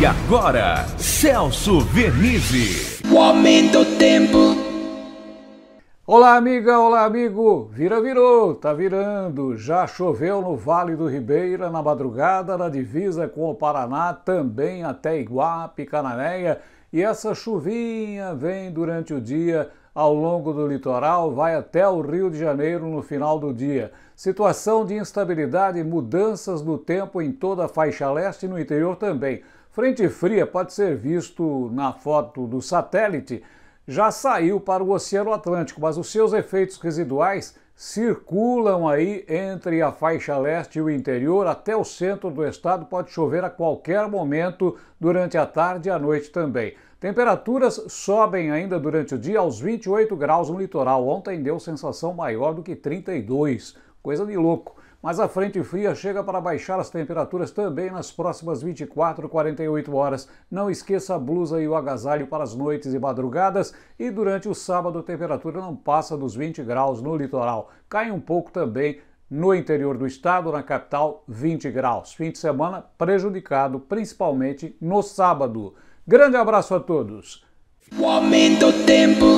E agora, Celso Vernizzi. O aumento do tempo. Olá, amiga, olá, amigo. Vira, virou, tá virando. Já choveu no Vale do Ribeira na madrugada, na divisa com o Paraná, também até Iguape, Cananéia. E essa chuvinha vem durante o dia ao longo do litoral vai até o Rio de Janeiro no final do dia. Situação de instabilidade e mudanças do tempo em toda a faixa leste e no interior também. Frente fria pode ser visto na foto do satélite, já saiu para o Oceano Atlântico, mas os seus efeitos residuais circulam aí entre a faixa leste e o interior até o centro do estado. Pode chover a qualquer momento durante a tarde e a noite também. Temperaturas sobem ainda durante o dia aos 28 graus no litoral. Ontem deu sensação maior do que 32. Coisa de louco. Mas a frente fria chega para baixar as temperaturas também nas próximas 24, 48 horas. Não esqueça a blusa e o agasalho para as noites e madrugadas. E durante o sábado a temperatura não passa dos 20 graus no litoral. Cai um pouco também no interior do estado, na capital, 20 graus. Fim de semana prejudicado, principalmente no sábado. Grande abraço a todos. O aumento tempo.